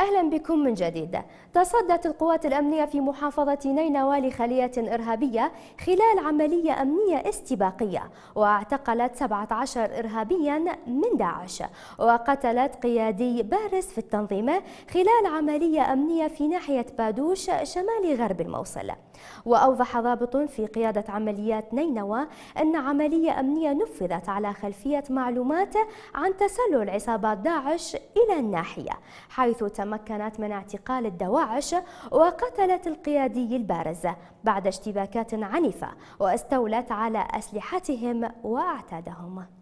أهلا بكم من جديد تصدت القوات الأمنية في محافظة نينوى لخلية إرهابية خلال عملية أمنية استباقية واعتقلت 17 إرهابيا من داعش وقتلت قيادي بارز في التنظيم خلال عملية أمنية في ناحية بادوش شمال غرب الموصل وأوضح ضابط في قيادة عمليات نينوى أن عملية أمنية نفذت على خلفية معلومات عن تسلل عصابات داعش إلى الناحية حيث تم تمكنت من اعتقال الدواعش وقتلت القيادي البارز بعد اشتباكات عنيفة واستولت على أسلحتهم واعتادهم